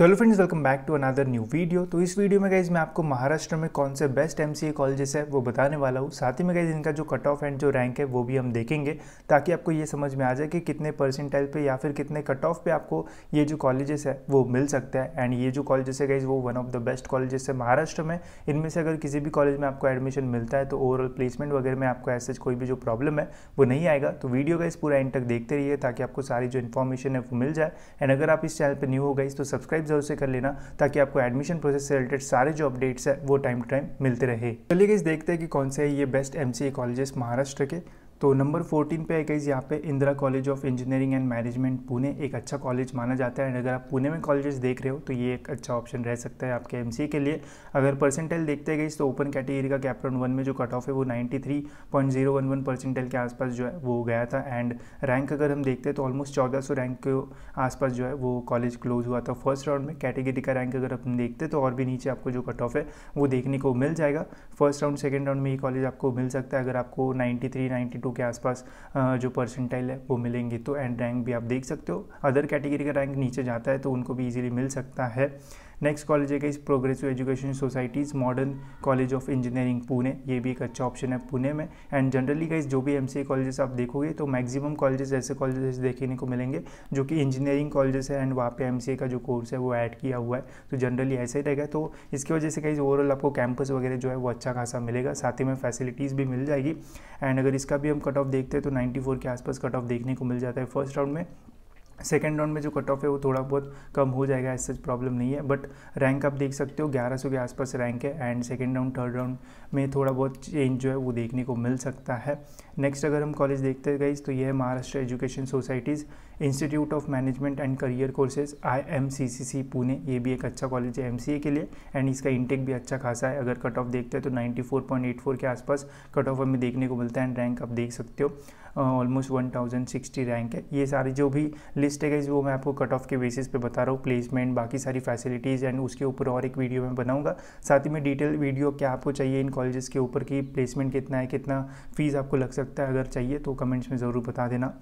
so hello friends welcome back to another new video तो इस video में guys मैं आपको महाराष्ट्र में कौन से बेस्ट एम कॉलेजेस है वो बताने वाला हूँ साथ ही में गाइज इनका जो कट ऑफ एंड जो रैंक है वो भी हम देखेंगे ताकि आपको ये समझ में आ जाए कि कितने परसेंटाइल पे या फिर कितने कट ऑफ पे आपको ये जो कॉलेजेस है वो मिल सकता है एंड ये जो कॉलेजेस है गाइज वो one of the best colleges है महाराष्ट्र में इनमें से अगर किसी भी कॉलेज में आपको एडमिशन मिलता है तो ओवरऑल प्लेसमेंट वगैरह में आपको ऐसे कोई भी जो प्रॉब्लम है वो नहीं आएगा तो वीडियो गाइज पूरा एंड तक देखते रहिए ताकि आपको सारी जो इन्फॉर्मेशन है वो मिल जाए एंड अगर आप इस चैनल पर न्यू हो गई तो सब्सक्राइब ज़रूर से कर लेना ताकि आपको एडमिशन प्रोसेस से रिलेटेड सारे जो अपडेट्स है वो टाइम टू टाइम मिलते रहे चलिए देखते हैं कि कौन से है ये best M C colleges Maharashtra के तो नंबर 14 पे है गाइज यहाँ पे Indira college of engineering and management Pune एक अच्छा कॉलेज माना जाता है एंड अगर आप पुणे में कॉलेजेस देख रहे हो तो ये एक अच्छा ऑप्शन रह सकता है आपके एमसीए के लिए अगर परसेंटेल देखते गई तो ओपन कैटेगरी का कैप्टन वन में जो कट ऑफ है वो नाइन्टी परसेंटेल के आसपास जो है वो गया था एंड रैंक अगर हम देखते हैं तो ऑलमोस्ट चौदह रैंक के आसपास जो है वो कॉलेज क्लोज हुआ था फर्स्ट राउंड में कैटेगरी का रैंक अगर हम देखते तो और भी नीचे आपको जो कट ऑफ है वो देखने को मिल जाएगा फर्स्ट राउंड सेकेंड राउंड में ये कॉलेज आपको मिल सकता है अगर आपको नाइन्टी थ्री टू के आसपास जो परसेंटाइल है वो मिलेंगे तो एंड रैंक भी आप देख सकते हो अदर कैटेगरी का रैंक नीचे जाता है तो उनको भी ईजिली मिल सकता है नेक्स्ट कॉलेज है इस progressive education society's modern college of engineering Pune ये भी एक अच्छा ऑप्शन है पुणे में एंड जनरली गाइज जो भी एम कॉलेजेस आप देखोगे तो मैक्सिमम कॉलेजेस ऐसे कॉलेजेस देखने को मिलेंगे जो कि इंजीनियरिंग कॉलेजेस है एंड वहाँ पे एम का जो कोर्स है वो ऐड किया हुआ है तो जनरली ऐसे ही रहेगा तो इसकी वजह से कहीं ओवरऑल आपको कैंपस वगैरह जो है वो अच्छा खासा मिलेगा साथ ही में फैसिलिटीज़ भी मिल जाएगी एंड अगर इसका भी हम कट ऑफ देखते हैं तो नाइन्टी के आसपास कट ऑफ देखने को मिल जाता है फर्स्ट राउंड में सेकेंड राउंड में जो कट ऑफ है वो थोड़ा बहुत कम हो जाएगा ऐसा प्रॉब्लम नहीं है बट रैंक आप देख सकते हो 1100 के आसपास रैंक है and second round third round में थोड़ा बहुत चेंज जो है वो देखने को मिल सकता है नेक्स्ट अगर हम कॉलेज देखते गए तो ये है Maharashtra education society's institute of management and career courses I M C C C Pune ये भी एक अच्छा कॉलेज है एम सी ए के लिए एंड इसका इंटेक भी अच्छा खासा है अगर कट ऑफ देखते हैं तो ninety four point eight four के आसपास कट ऑफ हमें देखने को मिलता है एंड रैंक आप देख सकते हो almost one thousand sixty rank है ये सारी जो भी लिस्ट है वो मैं आपको कट ऑफ के बेसिस पे बता रहा हूँ प्लेसमेंट बाकी सारी फैसिलिटीज़ एंड उसके ऊपर और एक वीडियो मैं बनाऊँगा साथ ही में डिटेल वीडियो क्या आपको चाहिए इन कॉलेजेस के ऊपर की प्लेसमेंट कितना है कितना फ़ीस आपको लग सकता है अगर चाहिए तो कमेंट्स में ज़रूर बता देना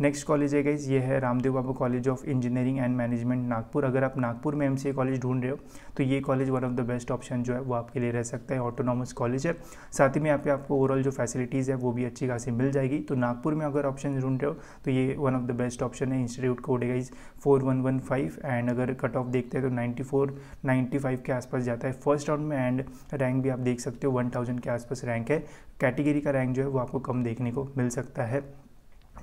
नेक्स्ट कॉलेज है गाइज ये है Ramdev Baba college of engineering and management Nagpur अगर आप नागपुर में एम कॉलेज ढूंढ रहे हो तो ये college one of the best option जो है वो आपके लिए रह सकता है ऑटोनॉमस कॉलेज है साथ ही में यहाँ पे आपको ओवरऑल जो फैसिलिटीज़ है वो भी अच्छी खासी मिल जाएगी तो नागपुर में अगर ऑप्शन ढूंढ रहे हो तो ये one of the best option है इंस्टीट्यूट कोड है guys four one one five and अगर कट ऑफ देखते हैं तो नाइन्टी फोर नाइन्टी फाइव के आसपास जाता है फर्स्ट राउंड में एंड रैंक भी आप देख सकते हो वन थाउजेंड के आसपास रैंक है कैटेगरी का रैंक जो है वो आपको कम देखने को मिल सकता है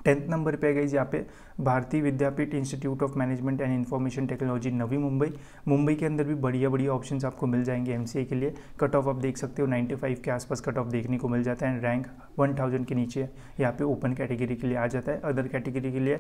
टेंथ नंबर पे गई यहाँ पे Bharati Vidyapeeth institute of management and information technology Navi Mumbai Mumbai के अंदर भी बढ़िया बढ़िया ऑप्शन आपको मिल जाएंगे एम के लिए कट ऑफ आप देख सकते हो 95 के आसपास कट ऑफ देखने को मिल जाता है एंड रैंक 1000 के नीचे यहाँ पे ओपन कैटेगरी के लिए आ जाता है अदर कैटेगरी के लिए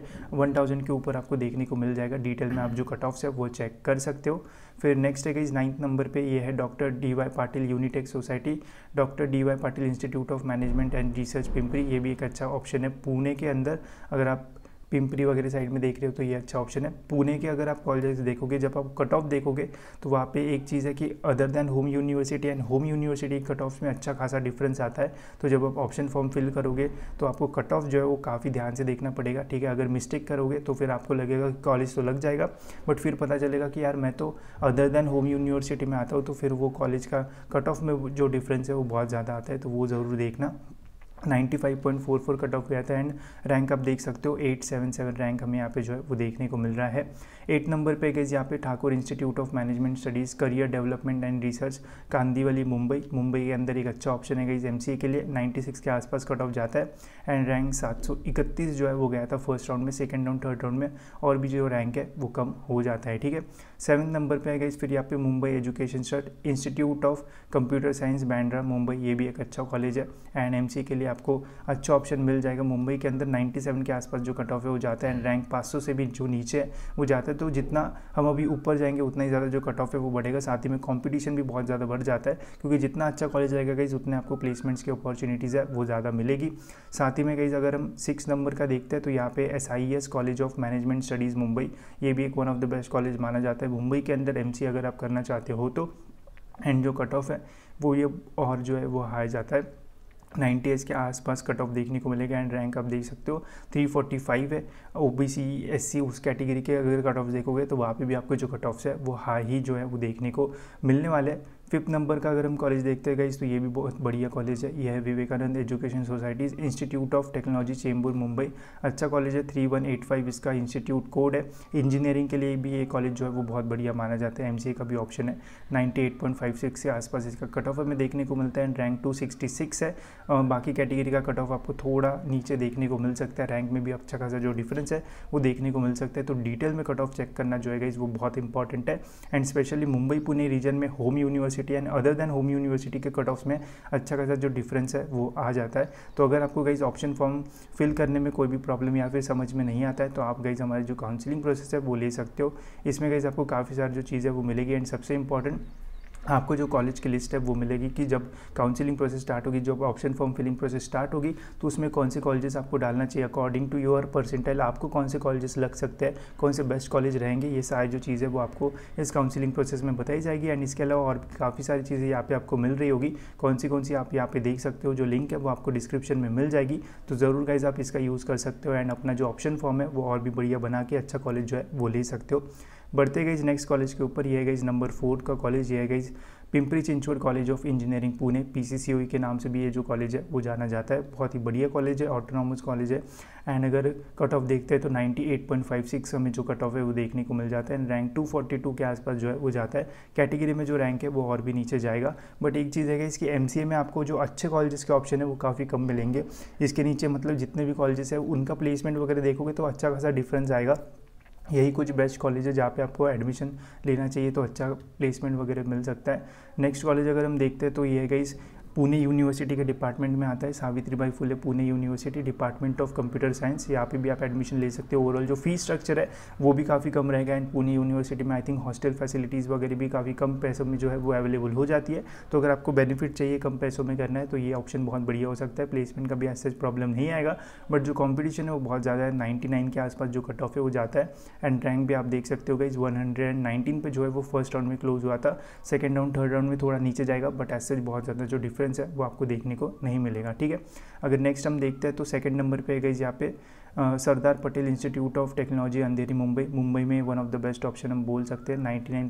थाउजेंड के ऊपर आपको देखने को मिल जाएगा डिटेल में आप जो कट ऑफ्स है वो चेक कर सकते हो फिर नेक्स्ट है इस नाइन्थ नंबर पे ये है doctor D Y Patil unitech society doctor D Y Patil institute of management and research Pimpri ये भी एक अच्छा ऑप्शन है पुणे के अंदर अंदर अगर आप पिंपरी वगैरह साइड में देख रहे हो तो ये अच्छा ऑप्शन है पुणे के अगर आप कॉलेज देखोगे जब आप कट ऑफ देखोगे तो वहाँ पे एक चीज़ है कि other than home university and home university cut off में अच्छा खासा डिफरेंस आता है तो जब आप ऑप्शन फॉर्म फिल करोगे तो आपको कट ऑफ जो है वो काफ़ी ध्यान से देखना पड़ेगा ठीक है अगर मिस्टेक करोगे तो फिर आपको लगेगा कॉलेज तो लग जाएगा बट फिर पता चलेगा कि यार मैं तो अदर देन होम यूनिवर्सिटी में आता हूँ तो फिर वो कॉलेज का कट ऑफ में जो डिफरेंस है वो बहुत ज़्यादा आता है तो वो ज़रूर देखना 95.44 कट ऑफ गया था एंड रैंक आप देख सकते हो 877 रैंक हमें यहाँ पे जो है वो देखने को मिल रहा है एट नंबर पे गए यहाँ पे Thakur institute of management studies career development and research Kandivali Mumbai Mumbai के अंदर एक अच्छा ऑप्शन है गई एम के लिए 96 के आसपास कट ऑफ जाता है एंड रैंक सात जो है वो गया था फर्स्ट राउंड में सेकेंड राउंड थर्ड राउंड में और भी जो रैंक है वो कम हो जाता है ठीक है सेवन नंबर पर गई फिर यहाँ पे Mumbai education institute of computer science Bandra Mumbai ये भी एक अच्छा कॉलेज है एंड एम के लिए आपको अच्छा ऑप्शन मिल जाएगा मुंबई के अंदर 97 के आसपास जो कट ऑफ है वो जाता है एंड रैंक 500 से भी जो नीचे है वो जाता है तो जितना हम अभी ऊपर जाएंगे उतना ही ज़्यादा जो कट ऑफ है वो बढ़ेगा साथ ही में कॉम्पिटिशन भी बहुत ज़्यादा बढ़ जाता है क्योंकि जितना अच्छा कॉलेज रहेगा कहीं उतने आपको प्लेसमेंट्स की अपॉर्चुनिटीज़ है वो ज़्यादा मिलेगी साथ ही में कहीं अगर हम सिक्स नंबर का देखते हैं तो यहाँ पे S college of management studies Mumbai ये भी एक one of the best college माना जाता है मुंबई के अंदर एम अगर आप करना चाहते हो तो एंड जो कट ऑफ है वो ये और जो है वो हाई जाता है नाइन्टी एज़ के आसपास कट ऑफ देखने को मिलेगा एंड रैंक आप देख सकते हो 345 है O B C S C उस कैटेगरी के अगर कट ऑफ देखोगे तो वहाँ पे भी आपको जो कट ऑफ्स है वो हाई ही जो है वो देखने को मिलने वाले हैं फिफ्थ नंबर का अगर हम कॉलेज देखते गए तो ये भी बहुत बढ़िया कॉलेज है यह है Vivekanand education society's institute of technology Chembur Mumbai अच्छा कॉलेज है थ्री वन एट फाइव इसका इंस्टीट्यूट कोड है इंजीनियरिंग के लिए भी ये कॉलेज जो है वो बहुत बढ़िया माना जाता है एम का भी ऑप्शन है ninety eight point five six के आसपास इसका कट ऑफ हमें देखने को मिलता है रैंक टू सिक्सटी सिक्स है बाकी कैटेगरी का कट ऑफ आपको थोड़ा नीचे देखने को मिल सकता है रैंक में भी अच्छा खासा जो डिफरेंस है वो देखने को मिल सकता है तो डिटेल में कट ऑफ चेक करना जो है इस वो बहुत इंपॉर्टेंट है and specially Mumbai Pune region में home university university and other than home university के कट ऑफ में अच्छा खासा जो डिफरेंस है वो आ जाता है तो अगर आपको गाइज ऑप्शन फॉर्म फिल करने में कोई भी प्रॉब्लम या फिर समझ में नहीं आता है तो आप गाइज हमारे जो काउंसिलिंग प्रोसेस है वो ले सकते हो इसमें गाइज आपको काफ़ी सारी जो चीज़ है वो मिलेगी एंड सबसे इंपॉर्टेंट आपको जो कॉलेज की लिस्ट है वो मिलेगी कि जब काउंसिलिंग प्रोसेस स्टार्ट होगी जब option form filling process start होगी तो उसमें कौन से कॉलेजेस आपको डालना चाहिए अकॉर्डिंग टू योर परसेंटाइल आपको कौन से कॉलेजेस लग सकते हैं कौन से बेस्ट कॉलेज रहेंगे ये सारी जो चीज़ें वो आपको इस काउंसिलिंग प्रोसेस में बताई जाएगी एंड इसके अलावा और भी काफ़ी सारी चीज़ें यहाँ पे आपको मिल रही होगी कौन सी कौन सी आप यहाँ पे देख सकते हो जो लिंक है वो आपको डिस्क्रिप्शन में मिल जाएगी तो ज़रूर गाइज आप इसका यूज़ कर सकते हो एंड अपना जो ऑप्शन फॉर्म है वो और भी बढ़िया बना के अच्छा कॉलेज जो है वो ले सकते हो बढ़ते गए नेक्स्ट कॉलेज के ऊपर यह है गई नंबर फोर का कॉलेज यह है गई Pimpri Chinchwad college of engineering Pune PCCU e के नाम से भी ये जो कॉलेज है वो जाना जाता है बहुत ही बढ़िया कॉलेज है ऑटोनॉमस कॉलेज है एंड अगर कट ऑफ देखते हैं तो 98.56 हमें जो कट ऑफ है वो देखने को मिल जाता है एंड रैंक 242 के आसपास जो है वो जाता है कैटेगरी में जो रैंक है वो और भी नीचे जाएगा बट एक चीज़ है कि इसकी एम में आपको जो अच्छे कॉलेजेस के ऑप्शन है वो काफ़ी कम मिलेंगे इसके नीचे मतलब जितने भी कॉलेजेस है उनका प्लेसमेंट वगैरह देखोगे तो अच्छा खासा डिफरेंस आएगा यही कुछ बेस्ट कॉलेज है जहाँ पे आपको एडमिशन लेना चाहिए तो अच्छा प्लेसमेंट वगैरह मिल सकता है नेक्स्ट कॉलेज अगर हम देखते हैं तो ये है गई पुणे यूनिवर्सिटी के डिपार्टमेंट में आता है Savitribai Phule Pune university department of computer science यहाँ पे भी आप एडमिशन ले सकते हो ओवरऑल जो फी स्ट्रक्चर है वो भी काफ़ी कम रहेगा एंड पुणे यूनिवर्सिटी में आई थिंक हॉस्टल फैसिलिटीज़ वगैरह भी काफ़ी कम पैसों में जो है वो अवेलेबल हो जाती है तो अगर आपको बेनिफिट चाहिए कम पैसों में करना है तो ये ऑप्शन बहुत बढ़िया हो सकता है प्लेसमेंट का भी ऐसे प्रॉब्लम नहीं आएगा बट जो कॉम्पिटिशन है वो बहुत ज़्यादा है नाइन्टी के आसपास जो कट ऑफ है वो जाता है एंड रैंक भी आप देख सकते हो गई वन पे जो है वो फर्स्ट राउंड में क्लोज हुआ था सेकेंड राउंड थर्ड राउंड में थोड़ा नीचे जाएगा बट ऐसे बहुत ज़्यादा जो डिफरेंस डिफरेंस है वो आपको देखने को नहीं मिलेगा ठीक है अगर नेक्स्ट हम देखते हैं तो सेकेंड नंबर पर गई यहाँ पे Sardar Patel institute of technology Andheri Mumbai Mumbai में one of the best option हम बोल सकते हैं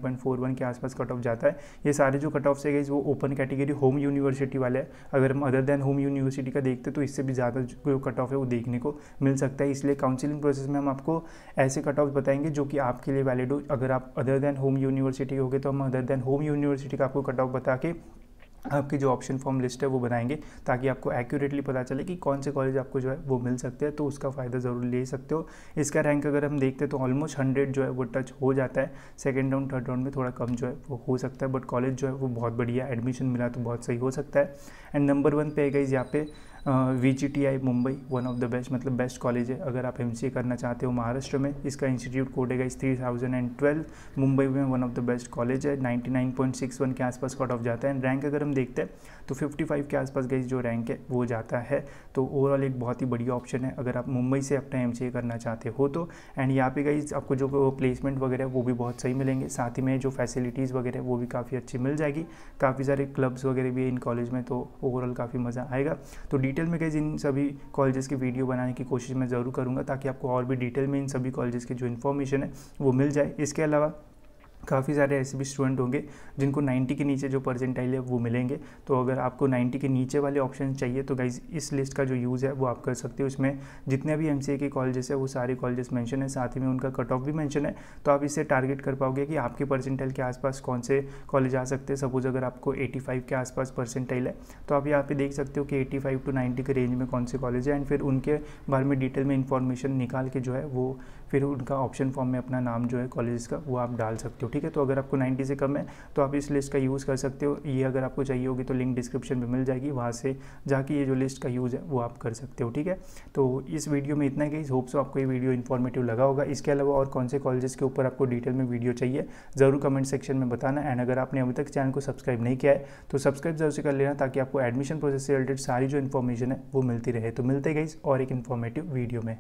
वन के आसपास कट ऑफ जाता है ये सारे जो कट ऑफ से गई वो ओपन कैटेगरी होम यूनिवर्सिटी वाले हैं अगर हम अदर देन होम यूनिवर्सिटी का देखते हैं तो इससे भी ज़्यादा जो कट ऑफ है वो देखने को मिल सकता है इसलिए काउंसिलिंग प्रोसेस में हम आपको ऐसे कट ऑफ बताएंगे जो कि आपके लिए वैलिड हो अगर आप अदर देन होम यूनिवर्सिटी हो तो हम अदर देन होम यूनिवर्सिटी का आपको कट ऑफ बता के आपकी जो ऑप्शन फॉर्म लिस्ट है वो बनाएंगे ताकि आपको एक्यूरेटली पता चले कि कौन से कॉलेज आपको जो है वो मिल सकते हैं तो उसका फ़ायदा ज़रूर ले सकते हो इसका रैंक अगर हम देखते हैं तो ऑलमोस्ट हंड्रेड जो है वो टच हो जाता है सेकेंड राउंड थर्ड राउंड में थोड़ा कम जो है वो हो सकता है बट कॉलेज जो है वो बहुत बढ़िया एडमिशन मिला तो बहुत सही हो सकता है एंड नंबर वन पे गई यहाँ पे V Mumbai one of the best मतलब बेस्ट कॉलेज है अगर आप एम करना चाहते हो महाराष्ट्र में इसका इंस्टीट्यूट कोड है इस three thousand and twelve Mumbai में one of the best college है ninety nine point six one के आसपास कट ऑफ जाता है एंड रैंक अगर हम देखते हैं तो फिफ्टी फाइव के आसपास गई जो रैंक है वो जाता है तो ओवरऑल एक बहुत ही बढ़िया ऑप्शन है अगर आप मुंबई से अपना एम करना चाहते हो तो एंड यहाँ पे गई आपको जो प्लेसमेंट वगैरह वो भी बहुत सही मिलेंगे साथ ही में जो फैसिलिटीज़ वगैरह वो भी काफ़ी अच्छी मिल जाएगी काफ़ी सारे क्लब्स वगैरह भी है इन कॉलेज में तो ओवरऑल काफ़ी मज़ा आएगा तो डी डिटेल में गई इन सभी कॉलेजेस की वीडियो बनाने की कोशिश मैं ज़रूर करूँगा ताकि आपको और भी डिटेल में इन सभी कॉलेजेस की जो इन्फॉर्मेशन है वो मिल जाए इसके अलावा काफ़ी सारे ऐसे भी स्टूडेंट होंगे जिनको 90 के नीचे जो परसेंटाइल है वो मिलेंगे तो अगर आपको 90 के नीचे वाले ऑप्शन चाहिए तो गाइज इस लिस्ट का जो यूज़ है वो आप कर सकते हो इसमें जितने भी एम के कॉलेजेस है वो सारे कॉलेजेस मैंशन है साथ ही में उनका कट ऑफ भी मैंशन है तो आप इसे टारगेट कर पाओगे कि आपके परसेंटाइल के आसपास कौन से कॉलेज आ सकते हैं सपोज अगर आपको एटी के आसपास परसेंटाइल है तो आप यहाँ पे देख सकते हो कि एटी टू नाइन्टी के रेंज में कौन से कॉलेज है एंड फिर उनके बारे में डिटेल में इंफॉर्मेशन निकाल के जो है वो फिर उनका ऑप्शन फॉर्म में अपना नाम जो है कॉलेज का वो आप डाल सकते हो ठीक है तो अगर आपको 90 से कम है तो आप इस लिस्ट का यूज़ कर सकते हो ये अगर आपको चाहिए होगी तो लिंक डिस्क्रिप्शन में मिल जाएगी वहाँ से जाके ये जो लिस्ट का यूज़ है वो आप कर सकते हो ठीक है तो इस वीडियो में इतना ही होप्स आपको ये वीडियो इन्फॉर्मेटिव लगा होगा इसके अलावा और कौन से कॉलेजेस के ऊपर आपको डिटेल में वीडियो चाहिए ज़रूर कमेंट सेक्शन में बताना एंड अगर आपने अभी तक चैनल को सब्सक्राइब नहीं किया है तो सब्सक्राइब जरूर से कर लेना ताकि आपको एडमिशन प्रोसेस से रिलेटेड सारी जो इन्फॉर्मेशन है वो मिलती रहे तो मिलते गई और एक इन्फॉर्मेटिव वीडियो में